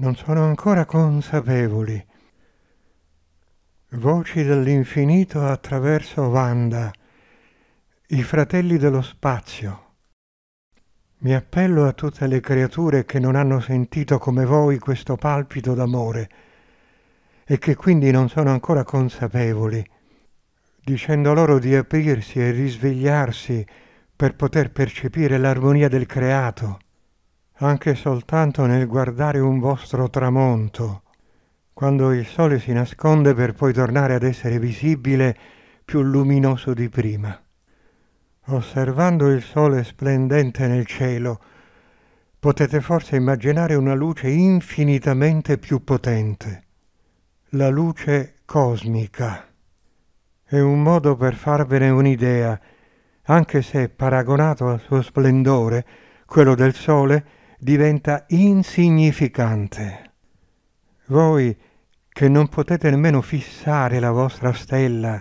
non sono ancora consapevoli. Voci dell'infinito attraverso Vanda, i fratelli dello spazio. Mi appello a tutte le creature che non hanno sentito come voi questo palpito d'amore e che quindi non sono ancora consapevoli, dicendo loro di aprirsi e risvegliarsi per poter percepire l'armonia del creato anche soltanto nel guardare un vostro tramonto, quando il sole si nasconde per poi tornare ad essere visibile più luminoso di prima. Osservando il sole splendente nel cielo, potete forse immaginare una luce infinitamente più potente, la luce cosmica. È un modo per farvene un'idea, anche se paragonato al suo splendore, quello del Sole diventa insignificante. Voi che non potete nemmeno fissare la vostra stella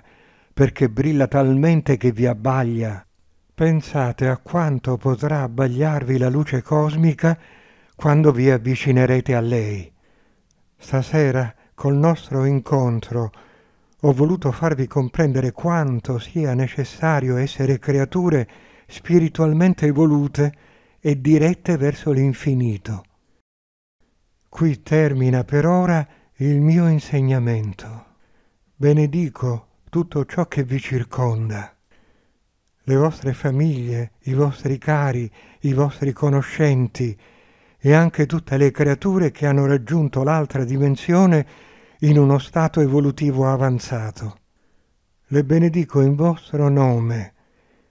perché brilla talmente che vi abbaglia, pensate a quanto potrà abbagliarvi la luce cosmica quando vi avvicinerete a lei. Stasera, col nostro incontro, ho voluto farvi comprendere quanto sia necessario essere creature spiritualmente evolute e dirette verso l'infinito. Qui termina per ora il mio insegnamento. Benedico tutto ciò che vi circonda, le vostre famiglie, i vostri cari, i vostri conoscenti e anche tutte le creature che hanno raggiunto l'altra dimensione in uno stato evolutivo avanzato. Le benedico in vostro nome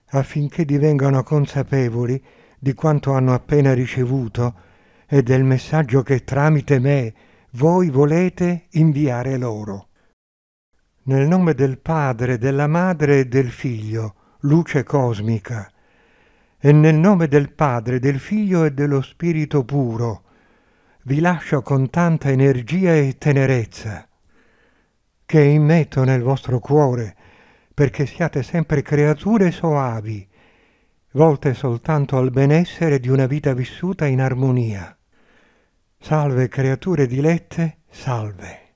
affinché divengano consapevoli di quanto hanno appena ricevuto e del messaggio che tramite me voi volete inviare loro. Nel nome del Padre, della Madre e del Figlio, luce cosmica, e nel nome del Padre, del Figlio e dello Spirito puro, vi lascio con tanta energia e tenerezza, che immetto nel vostro cuore, perché siate sempre creature soavi, volte soltanto al benessere di una vita vissuta in armonia. Salve creature dilette, salve.